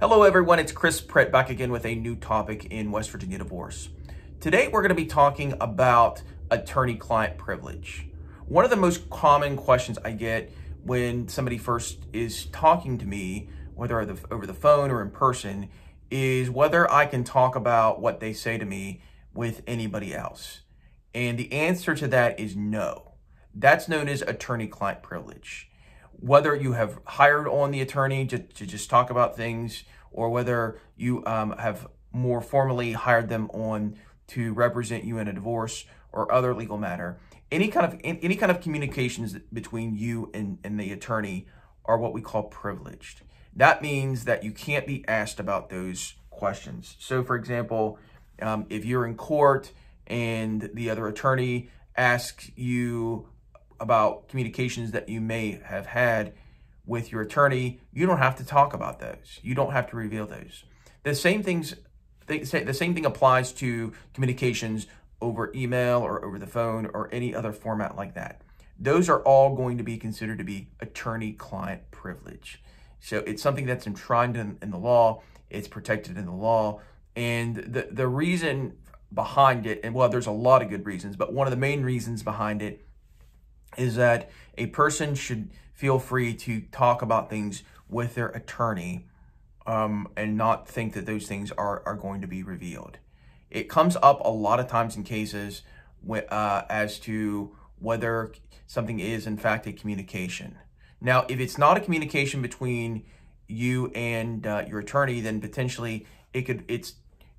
Hello everyone, it's Chris Pratt back again with a new topic in West Virginia divorce. Today we're going to be talking about attorney-client privilege. One of the most common questions I get when somebody first is talking to me, whether over the phone or in person, is whether I can talk about what they say to me with anybody else. And the answer to that is no. That's known as attorney-client privilege whether you have hired on the attorney to, to just talk about things or whether you um, have more formally hired them on to represent you in a divorce or other legal matter. Any kind of any kind of communications between you and, and the attorney are what we call privileged. That means that you can't be asked about those questions. So, for example, um, if you're in court and the other attorney asks you about communications that you may have had with your attorney, you don't have to talk about those. You don't have to reveal those. The same things, the same thing applies to communications over email or over the phone or any other format like that. Those are all going to be considered to be attorney-client privilege. So it's something that's enshrined in, in the law. It's protected in the law. And the, the reason behind it, and well, there's a lot of good reasons, but one of the main reasons behind it is that a person should feel free to talk about things with their attorney um, and not think that those things are, are going to be revealed. It comes up a lot of times in cases uh, as to whether something is in fact a communication. Now, if it's not a communication between you and uh, your attorney, then potentially it could it's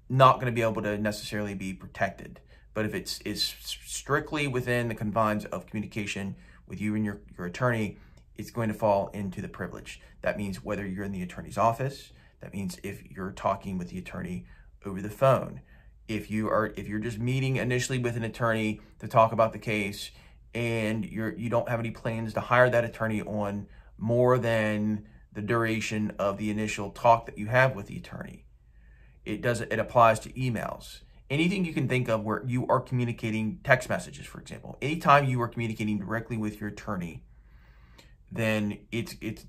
not going to be able to necessarily be protected. But if it's is strictly within the confines of communication with you and your, your attorney, it's going to fall into the privilege. That means whether you're in the attorney's office, that means if you're talking with the attorney over the phone. If you are if you're just meeting initially with an attorney to talk about the case and you're you don't have any plans to hire that attorney on more than the duration of the initial talk that you have with the attorney. It does it applies to emails anything you can think of where you are communicating text messages, for example, anytime you are communicating directly with your attorney, then it's it's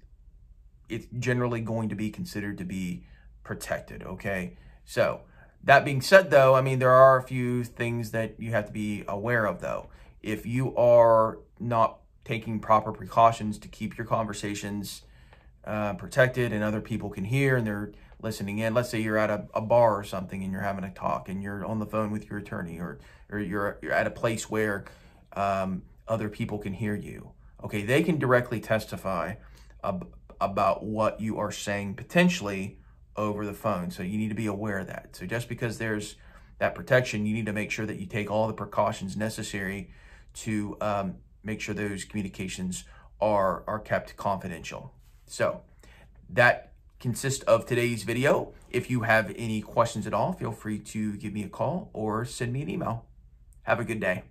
it's generally going to be considered to be protected. Okay, so that being said, though, I mean there are a few things that you have to be aware of, though. If you are not taking proper precautions to keep your conversations uh, protected and other people can hear and they're listening in. Let's say you're at a, a, bar or something and you're having a talk and you're on the phone with your attorney or, or you're, you're at a place where um, other people can hear you. Okay, they can directly testify ab about what you are saying potentially over the phone. So you need to be aware of that. So just because there's that protection, you need to make sure that you take all the precautions necessary to um, make sure those communications are, are kept confidential. So that consists of today's video. If you have any questions at all, feel free to give me a call or send me an email. Have a good day.